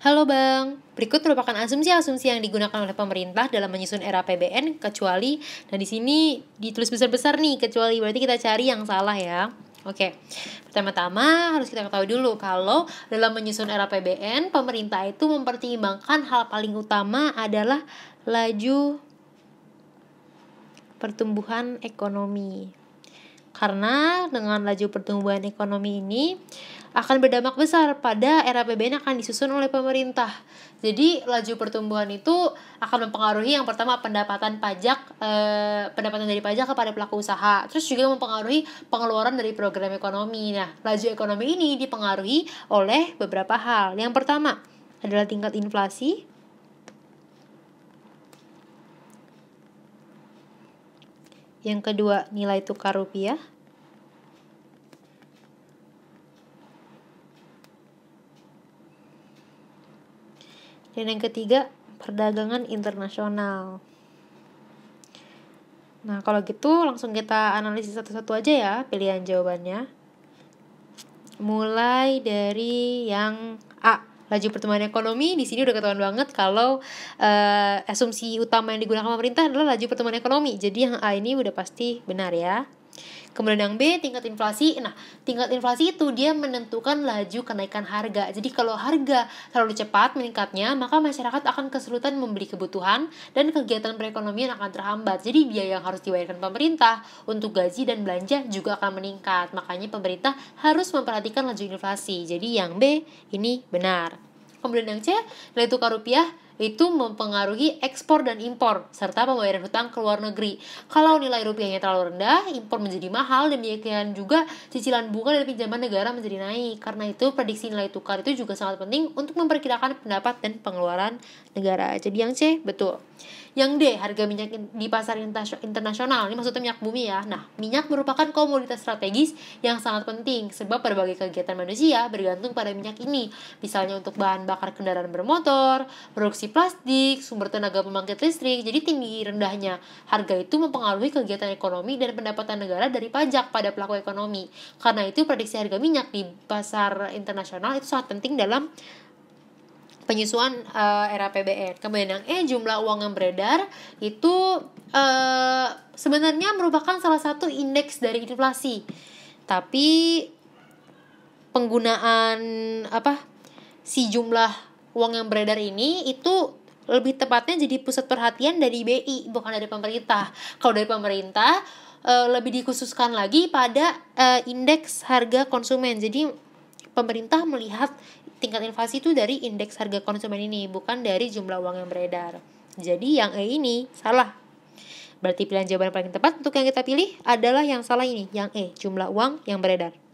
Halo Bang, berikut merupakan asumsi-asumsi yang digunakan oleh pemerintah dalam menyusun era PBN kecuali nah di sini ditulis besar-besar nih kecuali berarti kita cari yang salah ya. Oke, pertama-tama harus kita ketahui dulu kalau dalam menyusun era PBN pemerintah itu mempertimbangkan hal paling utama adalah laju pertumbuhan ekonomi. Karena dengan laju pertumbuhan ekonomi ini akan berdampak besar pada era yang akan disusun oleh pemerintah. Jadi laju pertumbuhan itu akan mempengaruhi yang pertama pendapatan pajak, eh, pendapatan dari pajak kepada pelaku usaha. Terus juga mempengaruhi pengeluaran dari program ekonomi. Nah, laju ekonomi ini dipengaruhi oleh beberapa hal. Yang pertama adalah tingkat inflasi, Yang kedua, nilai tukar rupiah. Dan yang ketiga, perdagangan internasional. Nah, kalau gitu langsung kita analisis satu-satu aja ya pilihan jawabannya. Mulai dari yang A laju pertumbuhan ekonomi di sini udah ketahuan banget kalau uh, asumsi utama yang digunakan pemerintah adalah laju pertumbuhan ekonomi. Jadi yang A ini udah pasti benar ya. Kemudian yang B, tingkat inflasi. Nah, tingkat inflasi itu dia menentukan laju kenaikan harga. Jadi kalau harga terlalu cepat meningkatnya, maka masyarakat akan kesulitan membeli kebutuhan dan kegiatan perekonomian akan terhambat. Jadi biaya yang harus dibayarkan pemerintah untuk gaji dan belanja juga akan meningkat. Makanya pemerintah harus memperhatikan laju inflasi. Jadi yang B ini benar. Kemudian yang C, nilai tukar rupiah itu mempengaruhi ekspor dan impor serta pembayaran hutang ke luar negeri. Kalau nilai rupiahnya terlalu rendah, impor menjadi mahal dan demikian juga cicilan bunga dari pinjaman negara menjadi naik. Karena itu prediksi nilai tukar itu juga sangat penting untuk memperkirakan pendapat dan pengeluaran negara. Jadi yang C betul. Yang D, harga minyak di pasar internasional. Ini maksudnya minyak bumi ya. Nah, minyak merupakan komoditas strategis yang sangat penting sebab berbagai kegiatan manusia bergantung pada minyak ini. Misalnya untuk bahan bakar kendaraan bermotor, produksi plastik, sumber tenaga pembangkit listrik. Jadi tinggi rendahnya harga itu mempengaruhi kegiatan ekonomi dan pendapatan negara dari pajak pada pelaku ekonomi. Karena itu prediksi harga minyak di pasar internasional itu sangat penting dalam penyesuaian uh, eh, era PBN. Kemudian yang E jumlah uang yang beredar itu uh, sebenarnya merupakan salah satu indeks dari inflasi. Tapi penggunaan apa si jumlah uang yang beredar ini itu lebih tepatnya jadi pusat perhatian dari BI bukan dari pemerintah. Kalau dari pemerintah e, lebih dikhususkan lagi pada e, indeks harga konsumen. Jadi pemerintah melihat tingkat inflasi itu dari indeks harga konsumen ini, bukan dari jumlah uang yang beredar. Jadi yang E ini salah. Berarti pilihan jawaban paling tepat untuk yang kita pilih adalah yang salah ini, yang E, jumlah uang yang beredar.